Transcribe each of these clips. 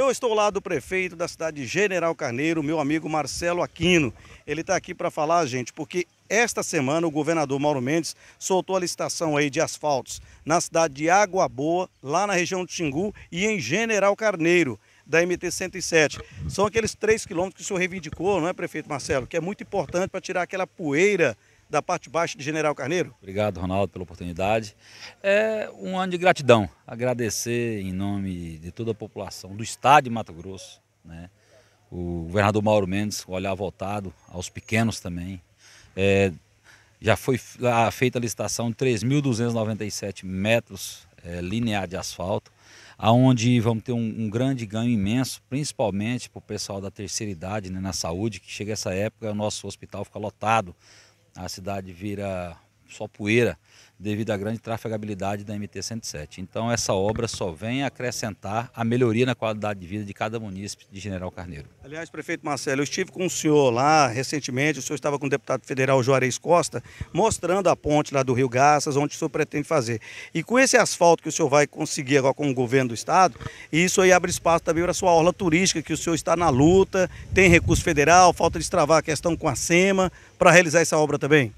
Eu estou lá do prefeito da cidade de General Carneiro, meu amigo Marcelo Aquino. Ele está aqui para falar, gente, porque esta semana o governador Mauro Mendes soltou a licitação aí de asfaltos na cidade de Água Boa, lá na região de Xingu e em General Carneiro da MT-107. São aqueles três quilômetros que o senhor reivindicou, não é, prefeito Marcelo? Que é muito importante para tirar aquela poeira da parte baixa de General Carneiro. Obrigado, Ronaldo, pela oportunidade. É um ano de gratidão. Agradecer em nome de toda a população do estado de Mato Grosso, né? o governador Mauro Mendes, o olhar voltado aos pequenos também. É, já foi feita a licitação de 3.297 metros é, linear de asfalto, aonde vamos ter um, um, grande ganho imenso, principalmente para o pessoal da terceira idade né, na saúde, que chega essa época, o nosso hospital fica lotado a cidade vira só poeira devido à grande trafegabilidade da MT-107. Então essa obra só vem acrescentar a melhoria na qualidade de vida de cada munícipe de General Carneiro. Aliás, prefeito Marcelo, eu estive com o senhor lá recentemente, o senhor estava com o deputado federal Juarez Costa, mostrando a ponte lá do Rio Garças, onde o senhor pretende fazer. E com esse asfalto que o senhor vai conseguir agora com o governo do estado, isso aí abre espaço também para a sua orla turística, que o senhor está na luta, tem recurso federal, falta destravar a questão com a SEMA, para realizar essa obra também?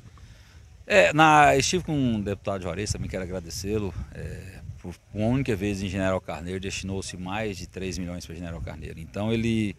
É, na, estive com um deputado de Juarez, também quero agradecê-lo. É, por uma única vez em General Carneiro, destinou-se mais de 3 milhões para General Carneiro. Então ele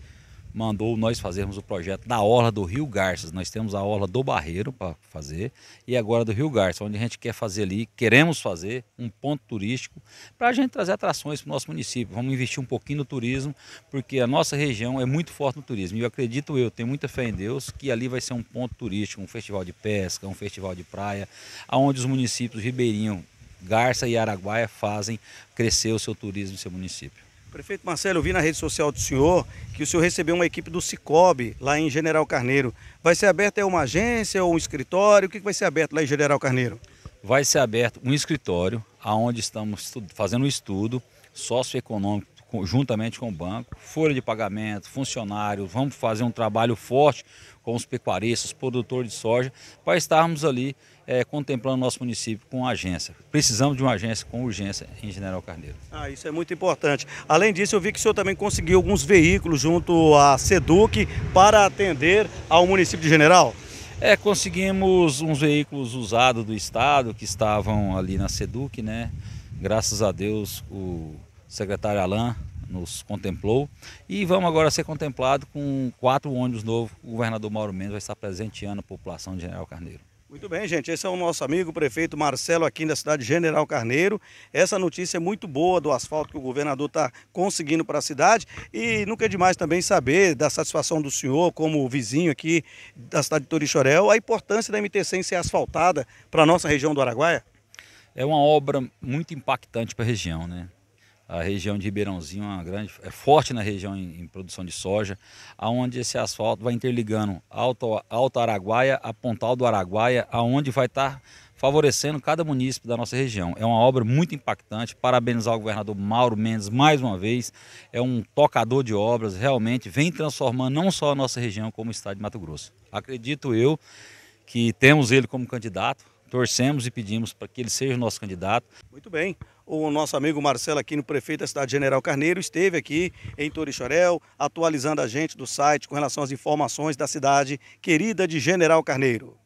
mandou nós fazermos o projeto da Orla do Rio Garças. Nós temos a Orla do Barreiro para fazer e agora do Rio Garças, onde a gente quer fazer ali, queremos fazer um ponto turístico para a gente trazer atrações para o nosso município. Vamos investir um pouquinho no turismo, porque a nossa região é muito forte no turismo. E eu acredito eu, tenho muita fé em Deus, que ali vai ser um ponto turístico, um festival de pesca, um festival de praia, aonde os municípios Ribeirinho, Garça e Araguaia fazem crescer o seu turismo no seu município. Prefeito Marcelo, eu vi na rede social do senhor que o senhor recebeu uma equipe do Cicobi, lá em General Carneiro. Vai ser aberta é uma agência ou um escritório? O que vai ser aberto lá em General Carneiro? Vai ser aberto um escritório, aonde estamos fazendo um estudo socioeconômico juntamente com o banco, folha de pagamento, funcionários, vamos fazer um trabalho forte com os pecuaristas, produtores de soja, para estarmos ali é, contemplando nosso município com agência. Precisamos de uma agência com urgência em General Carneiro. Ah, isso é muito importante. Além disso, eu vi que o senhor também conseguiu alguns veículos junto à SEDUC para atender ao município de General? É, conseguimos uns veículos usados do Estado que estavam ali na SEDUC, né? Graças a Deus, o secretário Alain nos contemplou. E vamos agora ser contemplado com quatro ônibus novos. O governador Mauro Mendes vai estar presenteando a população de General Carneiro. Muito bem, gente. Esse é o nosso amigo o prefeito Marcelo aqui da cidade de General Carneiro. Essa notícia é muito boa do asfalto que o governador está conseguindo para a cidade. E nunca é demais também saber da satisfação do senhor, como vizinho aqui da cidade de Torixorel, a importância da MT100 ser asfaltada para a nossa região do Araguaia. É uma obra muito impactante para a região, né? a região de Ribeirãozinho é, grande, é forte na região em, em, produção de soja, aonde esse asfalto vai interligando Alto, Alto Araguaia a Pontal do Araguaia, aonde vai estar tá favorecendo cada município da nossa região. É uma obra muito impactante, parabenizar o governador Mauro Mendes mais uma vez, é um tocador de obras, realmente vem transformando não só a nossa região como o estado de Mato Grosso. Acredito eu que temos ele como candidato, torcemos e pedimos para que ele seja o nosso candidato. Muito bem o nosso amigo Marcelo aqui no prefeito da cidade General Carneiro, esteve aqui em Torixorel, atualizando a gente do site com relação às informações da cidade querida de General Carneiro.